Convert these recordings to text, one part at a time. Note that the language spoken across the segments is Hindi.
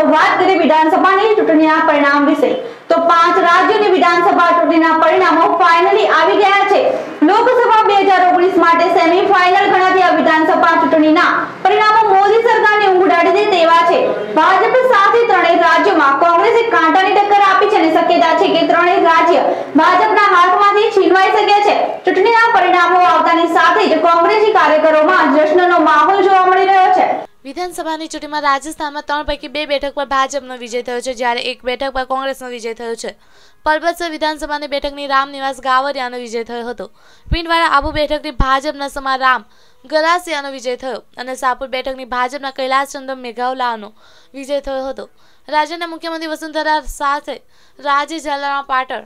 તો વાત કરી વિધાનસભાની ચૂંટણીના પરિણામ વિશે તો પાંચ રાજ્યોની વિધાનસભા ચૂંટણીના પરિણામો ફાઇનલી આવી ગયા છે લોકસભા 2019 માટે સેમીફાઇનલ ગણાતી આ વિધાનસભા ચૂંટણીના પરિણામો મોદી સરકારને ઊંઘ ઉડાડી તેવા છે ભાજપ સાથે ત્રણેય રાજ્યોમાં કોંગ્રેસે કાંટાની ટક્કર આપી છે અને શક્યતા છે કે ત્રણેય રાજ્ય ભાજપના હાથમાંથી છીનવાઈ શકે છે ચૂંટણીના પરિણામો આવતાની સાથે જ કોંગ્રેસી કાર્યકરોમાં જશ્નનો માહોલ જોવા વિધાનસભાની ચૂંટણીમાં રાજસ્થાનમાં ત્રણ પૈકી બે બેઠક પર ભાજપનો વિજય થયો છે જ્યારે એક બેઠક પર કોંગ્રેસનો વિજય થયો છે પરબતસર વિધાનસભાની બેઠકની રામનિવાસ ગાવરિયાનો વિજય થયો હતો પીંડવાડા આબુ બેઠકની ભાજપના સમા રામ ગરાસિયાનો વિજય થયો અને સાપુર બેઠકની ભાજપના કૈલાસચંદ્ર મેઘાવલાનો વિજય થયો હતો રાજ્યના મુખ્યમંત્રી વસુંધરા સાથે રાજી જલારામ પાટણ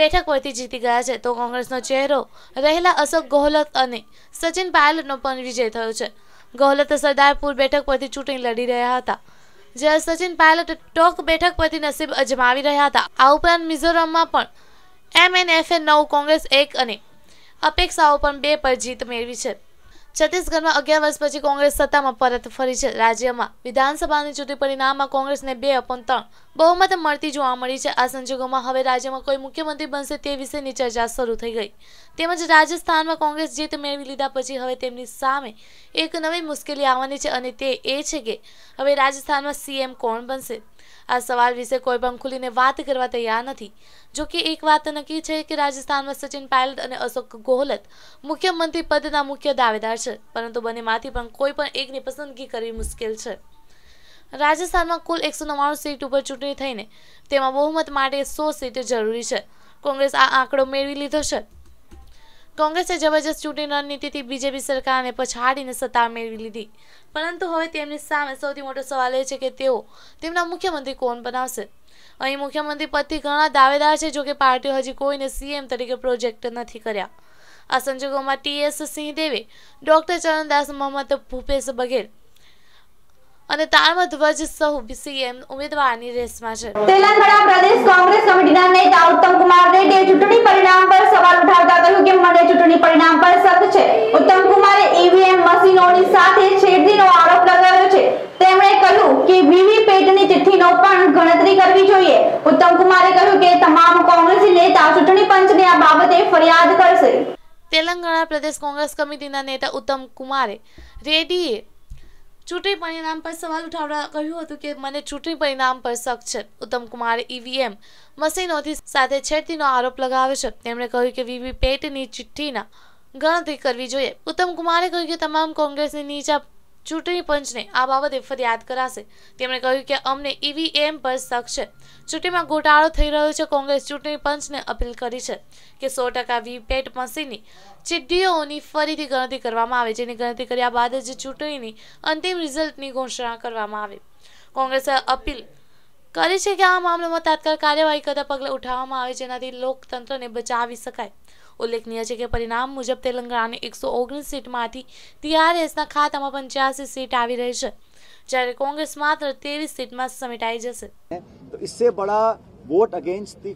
બેઠક પરથી જીતી ગયા છે તો કોંગ્રેસનો ચહેરો રહેલા અશોક ગોહલત અને સચિન પાયલટનો પણ વિજય થયો છે ગૌલત સરદારપુર બેઠક પરથી ચૂંટણી લડી રહ્યા હતા જ્યારે સચિન પાયલટ ટોક બેઠક પરથી નસીબ અજમાવી રહ્યા હતા આ ઉપરાંત મિઝોરમમાં પણ એફ એ નવ કોંગ્રેસ એક અને અપેક્ષાઓ પણ બે પર જીત મેળવી છે છત્તીસગઢમાં અગિયાર વર્ષ પછી કોંગ્રેસ સત્તામાં પરત ફરી છે રાજ્યમાં વિધાનસભાની ચૂંટણી પરિણામમાં કોંગ્રેસને બે અપન ત્રણ બહુમત મળતી જોવા મળી છે આ સંજોગોમાં હવે રાજ્યમાં કોઈ મુખ્યમંત્રી બનશે તે વિશેની ચર્ચા શરૂ થઈ ગઈ તેમજ રાજસ્થાનમાં કોંગ્રેસ જીત મેળવી લીધા પછી હવે તેમની સામે એક નવી મુશ્કેલી આવવાની છે અને તે એ છે કે હવે રાજસ્થાનમાં સીએમ કોણ બનશે આ સવાલ વિશે કોઈ પણ ખુલીને વાત કરવા તૈયાર નથી જો કે એક વાત નક્કી છે કે રાજસ્થાનમાં સચિન પાયલટ અને અશોક ગોહલત મુખ્યમંત્રી પદના મુખ્ય દાવેદાર છે પરંતુ બંનેમાંથી પણ કોઈ પણ એકની પસંદગી કરવી મુશ્કેલ છે રાજસ્થાનમાં કુલ એકસો નવ્વાણું સીટ ઉપર ચૂંટણી થઈને તેમાં બહુમત માટે સો સીટ જરૂરી છે કોંગ્રેસ આ આંકડો મેળવી લીધો છે કોંગ્રેસે જબરજસ્ત ચૂંટણીના નીતિથી બીજેપી સરકારને પછાડીને સત્તા મેળવી લીધી પરંતુ હવે તેમની સામે સૌથી મોટો સવાલ એ છે કે તેઓ તેમના મુખ્યમંત્રી કોણ બનાવશે અહીં મુખ્યમંત્રી પદથી ઘણા દાવેદાર છે જોકે પાર્ટીઓ હજી કોઈને સીએમ તરીકે પ્રોજેક્ટ નથી કર્યા આ સંજોગોમાં ટીએસ સિંહ દેવે ડોક્ટર ચરણદાસ મોહમ્મદ ભૂપેશ બઘેલ અને તારમધ્વજ સહુ સીએમ ઉમેદવારની રેસમાં છે તેલંગાણા પ્રદેશ તેલંગાણા પ્રદેશ કોંગ્રેસ કમિટીના નેતા ઉત્તમ કુમારે રેડ્ડીએ ચૂંટણી પરિણામ પર સવાલ ઉઠાવતા કહ્યું હતું કે મને ચૂંટણી પરિણામ પર શક છે ઉત્તમ કુમારે ઈવીએમ મશીનોથી સાથે છેડતીનો આરોપ લગાવ્યો છે તેમણે કહ્યું કે વીવીપેટની ચિઠ્ઠીના ગણતરી કરવી જોઈએ ઉત્તમ કુમારે કહ્યું કે તમામ કોંગ્રેસની નીચા ચૂંટણી પંચને આ બાબતે ફરિયાદ કરાશે તેમણે કહ્યું કે અમને ઈવીએમ પર શક છે ચૂંટણીમાં ગોટાળો થઈ રહ્યો છે કોંગ્રેસ ચૂંટણી પંચને અપીલ કરી છે કે સો ટકા વીપેટ મશીનની ચીડીઓની ફરીથી ગણતરી કરવામાં આવે જેની ગણતરી કર્યા બાદ જ ચૂંટણીની અંતિમ રિઝલ્ટની ઘોષણા કરવામાં આવે કોંગ્રેસે અપીલ કરી છે કે આ મામલામાં તાત્કાલિક કાર્યવાહી કરતા પગલાં ઉઠાવવામાં આવે જેનાથી લોકતંત્રને બચાવી શકાય ઉલ્લેખનીય છે કે પરિણામ મુજબ તેલંગાણાને એકસો ઓગણીસ સીટમાંથી ટીઆરએસના ખાતામાં પંચ્યાસી સીટ આવી રહી છે જ્યારે કોંગ્રેસ માત્ર सीट में समेटाई जैसे तो इससे बड़ा वोट अगेंस्ट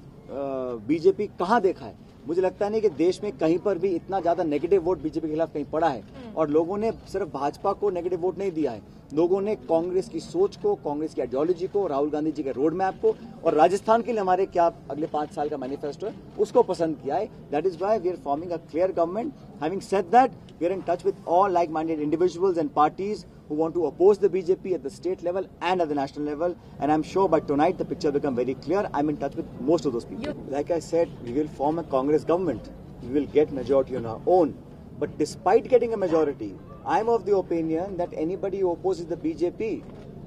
बीजेपी कहाँ देखा है मुझे लगता नहीं कि देश में कहीं पर भी इतना ज्यादा नेगेटिव वोट बीजेपी के खिलाफ कहीं पड़ा है हम्म। और लोगों ने सिर्फ भाजपा को नेगेटिव वोट नहीं दिया है लोगों ने कांग्रेस की सोच को कांग्रेस की आइडियोलॉजी को राहुल गांधी जी के रोड मैप को और राजस्थान के लिए हमारे क्या अगले पांच साल का मैनिफेस्टो है उसको पसंद किया है that is why we are forming a clear government having said that we are in touch with all like minded individuals and parties who want to oppose the BJP at the state level and at the national level and I am sure but tonight the picture become very clear I am in touch with most of those like I said we will form a Congress government we will get majority on our own But despite getting a majority, I'm of the opinion that anybody who opposes the BJP,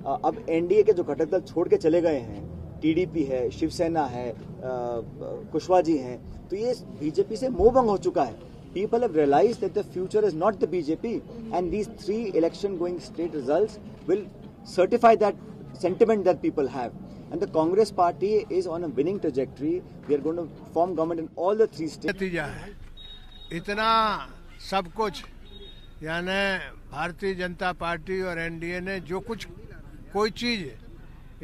uh, अब एनडीए के जो घटक दल छोड़ के चले गए हैं टीडीपी है शिवसेना है uh, uh, कुशवाहा हैं तो ये बीजेपी से मुंह हो चुका है people have realized that the future is not the BJP, and these three election going state results will certify that sentiment that people have. And the Congress party is on a winning trajectory. We are going to form government in all the three states. इतना सब कुछ यानी भारतीय जनता पार्टी और एनडीए ने जो कुछ कोई चीज़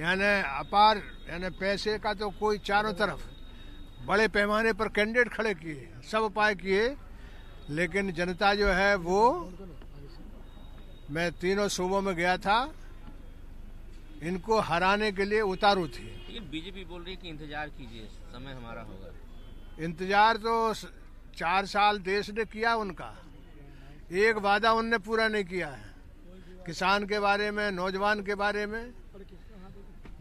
यानी अपार यानी पैसे का तो कोई चारों तरफ बड़े पैमाने पर कैंडिडेट खड़े किए सब उपाय किए लेकिन जनता जो है वो मैं तीनों सूबों में गया था इनको हराने के लिए उतारू थी लेकिन बीजेपी बोल रही है कि इंतजार कीजिए समय हमारा होगा इंतजार तो चार साल देश ने किया उनका एक वादा उनने पूरा नहीं किया है किसान के बारे में नौजवान के बारे में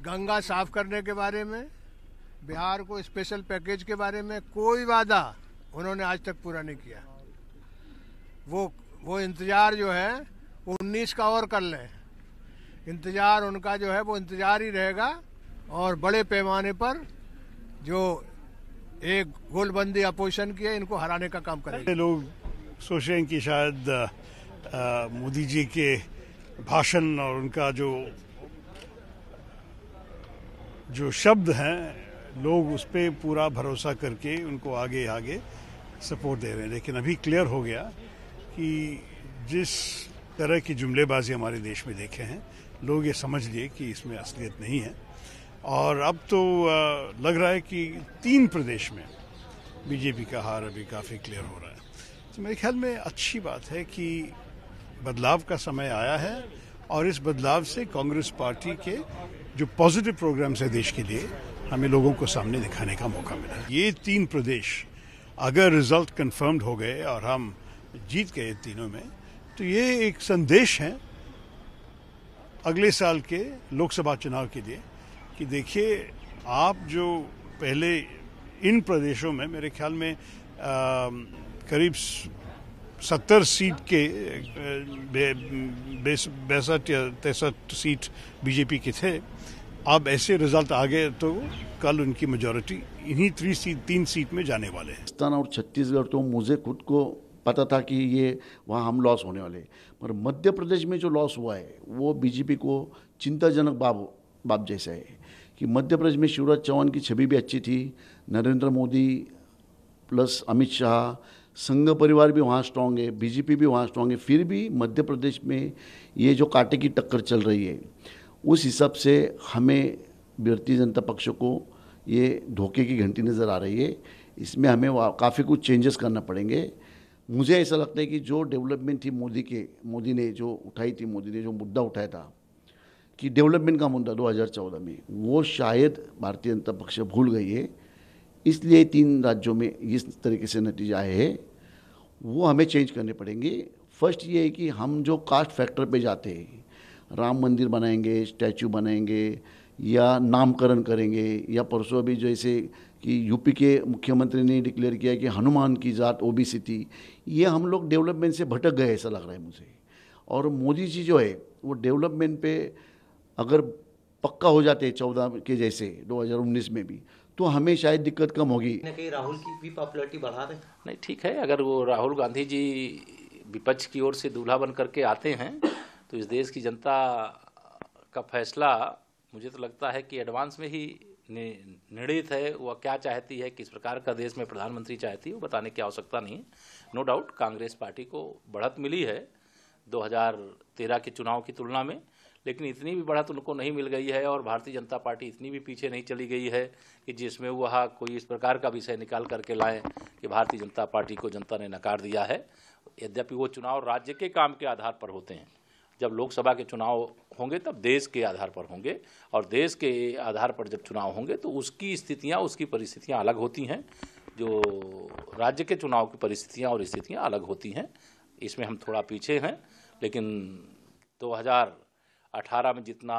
गंगा साफ करने के बारे में बिहार को स्पेशल पैकेज के बारे में कोई वादा उन्होंने आज तक पूरा नहीं किया वो वो इंतज़ार जो है वो उन्नीस का और कर लें इंतज़ार उनका जो है वो इंतज़ार ही रहेगा और बड़े पैमाने पर जो एक गोलबंदी अपोजिशन की है इनको हराने का काम करेंगे लोग सोच रहे हैं कि शायद मोदी जी के भाषण और उनका जो जो शब्द हैं लोग उस पर पूरा भरोसा करके उनको आगे आगे सपोर्ट दे रहे हैं लेकिन अभी क्लियर हो गया कि जिस तरह की जुमलेबाजी हमारे देश में देखे हैं लोग ये समझ लिए कि इसमें असलियत नहीं है और अब तो लग रहा है कि तीन प्रदेश में बीजेपी का हार अभी काफ़ी क्लियर हो रहा है तो मेरे ख्याल में अच्छी बात है कि बदलाव का समय आया है और इस बदलाव से कांग्रेस पार्टी के जो पॉजिटिव प्रोग्राम्स हैं देश के लिए हमें लोगों को सामने दिखाने का मौका मिला ये तीन प्रदेश अगर रिजल्ट कन्फर्म्ड हो गए और हम जीत गए तीनों में तो ये एक संदेश है अगले साल के लोकसभा चुनाव के लिए कि देखिए आप जो पहले इन प्रदेशों में मेरे ख्याल में आ, करीब सत्तर सीट के बैसठ या तिरसठ सीट बीजेपी के थे अब ऐसे रिजल्ट आ गए तो कल उनकी मेजोरिटी इन्हीं थ्री सीट तीन सीट में जाने वाले हैं राजस्थान और छत्तीसगढ़ तो मुझे खुद को पता था कि ये वहाँ हम लॉस होने वाले पर मध्य प्रदेश में जो लॉस हुआ है वो बीजेपी को चिंताजनक बाब बाब जैसा है कि मध्य प्रदेश में शिवराज चौहान की छवि भी अच्छी थी नरेंद्र मोदी प्लस अमित शाह संघ परिवार भी वहाँ स्ट्रांग है बीजेपी भी वहाँ स्ट्रांग है फिर भी मध्य प्रदेश में ये जो कांटे की टक्कर चल रही है उस हिसाब से हमें भारतीय जनता पक्ष को ये धोखे की घंटी नज़र आ रही है इसमें हमें काफ़ी कुछ चेंजेस करना पड़ेंगे मुझे ऐसा लगता है कि जो डेवलपमेंट थी मोदी के मोदी ने जो उठाई थी मोदी ने जो मुद्दा उठाया था कि डेवलपमेंट का मुद्दा 2014 में वो शायद भारतीय जनता पक्ष भूल गई है इसलिए तीन राज्यों में इस तरीके से नतीजे आए हैं वो हमें चेंज करने पड़ेंगे फर्स्ट ये है कि हम जो कास्ट फैक्टर पे जाते हैं राम मंदिर बनाएंगे स्टैचू बनाएंगे या नामकरण करेंगे या परसों अभी जैसे कि यूपी के मुख्यमंत्री ने डिक्लेयर किया कि हनुमान की ज़ात सी थी ये हम लोग डेवलपमेंट से भटक गए ऐसा लग रहा है मुझे और मोदी जी जो है वो डेवलपमेंट पे अगर पक्का हो जाते चौदह के जैसे 2019 में भी तो हमें शायद दिक्कत कम होगी कहीं राहुल की भी पॉपुलरिटी बढ़ा रहे नहीं ठीक है अगर वो राहुल गांधी जी विपक्ष की ओर से दूल्हा बन करके आते हैं तो इस देश की जनता का फैसला मुझे तो लगता है कि एडवांस में ही निर्णित है वह क्या चाहती है किस प्रकार का देश में प्रधानमंत्री चाहती है वो बताने की आवश्यकता नहीं है नो डाउट कांग्रेस पार्टी को बढ़त मिली है 2013 के चुनाव की तुलना में लेकिन इतनी भी बढ़त उनको नहीं मिल गई है और भारतीय जनता पार्टी इतनी भी पीछे नहीं चली गई है कि जिसमें वह कोई इस प्रकार का विषय निकाल करके लाएं कि भारतीय जनता पार्टी को जनता ने नकार दिया है यद्यपि वो चुनाव राज्य के काम के आधार पर होते हैं जब लोकसभा के चुनाव होंगे तब देश के आधार पर होंगे और देश के आधार पर जब चुनाव होंगे तो उसकी स्थितियाँ उसकी परिस्थितियाँ अलग होती हैं जो राज्य के चुनाव की परिस्थितियाँ और स्थितियाँ अलग होती हैं इसमें हम थोड़ा पीछे हैं लेकिन 2000 अठारह में जितना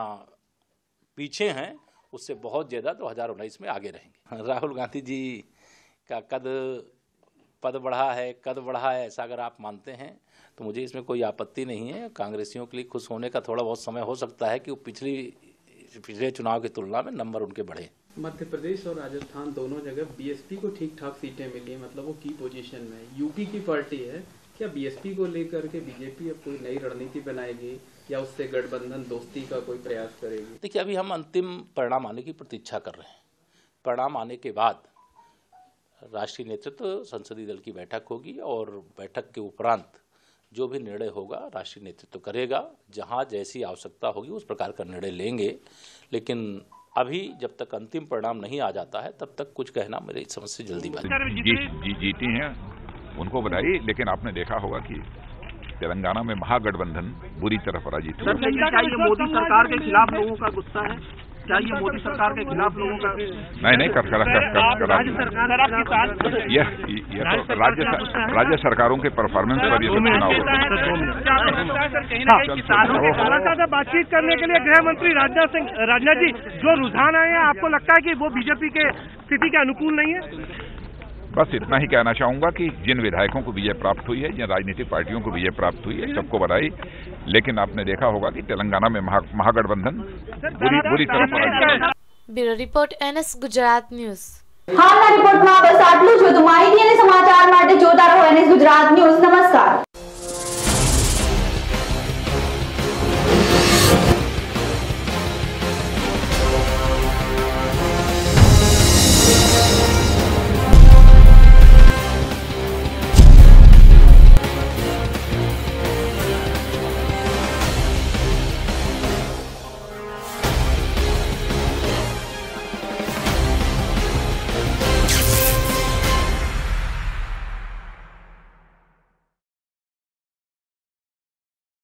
पीछे हैं उससे बहुत ज़्यादा दो तो हज़ार उन्नीस में आगे रहेंगे राहुल गांधी जी का कद पद बढ़ा है कद बढ़ा है ऐसा अगर आप मानते हैं तो मुझे इसमें कोई आपत्ति नहीं है कांग्रेसियों के लिए खुश होने का थोड़ा बहुत समय हो सकता है कि वो पिछली पिछले चुनाव की तुलना में नंबर उनके बढ़े मध्य प्रदेश और राजस्थान दोनों जगह बीएसपी को ठीक ठाक सीटें मिली हैं मतलब वो की पोजीशन में यूपी की पार्टी है क्या बीएसपी को लेकर के बीजेपी अब कोई नई रणनीति बनाएगी या उससे गठबंधन दोस्ती का कोई प्रयास करेगी देखिए अभी हम अंतिम परिणाम आने की प्रतीक्षा कर रहे हैं परिणाम आने के बाद राष्ट्रीय नेतृत्व संसदीय दल की बैठक होगी और बैठक के उपरांत जो भी निर्णय होगा राष्ट्रीय नेतृत्व करेगा जहाँ जैसी आवश्यकता होगी उस प्रकार का निर्णय लेंगे लेकिन अभी जब तक अंतिम परिणाम नहीं आ जाता है तब तक कुछ कहना मेरे समझ से जल्दी बात जी, जी, जीती हैं उनको बधाई लेकिन आपने देखा होगा कि तेलंगाना में महागठबंधन बुरी तरह पराजित हुआ मोदी सरकार के खिलाफ लोगों का गुस्सा है चाहिए मोदी सरकार के खिलाफ लोगों का नहीं नहीं कर कर, कर कर यह यह तो राज्य राज्य सरकारों के परफॉर्मेंस पर ये चुनाव तो हाँ, बातचीत करने के लिए गृह मंत्री राजनाथ सिंह राजनाथ जी जो रुझान आए हैं आपको लगता है कि वो बीजेपी के स्थिति के अनुकूल नहीं है बस इतना ही कहना चाहूंगा कि जिन विधायकों को विजय प्राप्त हुई है जिन राजनीतिक पार्टियों को विजय प्राप्त हुई है सबको बधाई लेकिन आपने देखा होगा कि तेलंगाना में महागठबंधन बुरी बुरी तरह bureau report NS Gujarat news हाँ रिपोर्ट में बस आटलू વધુ માહિતી અને समाचार માટે જોતા રહો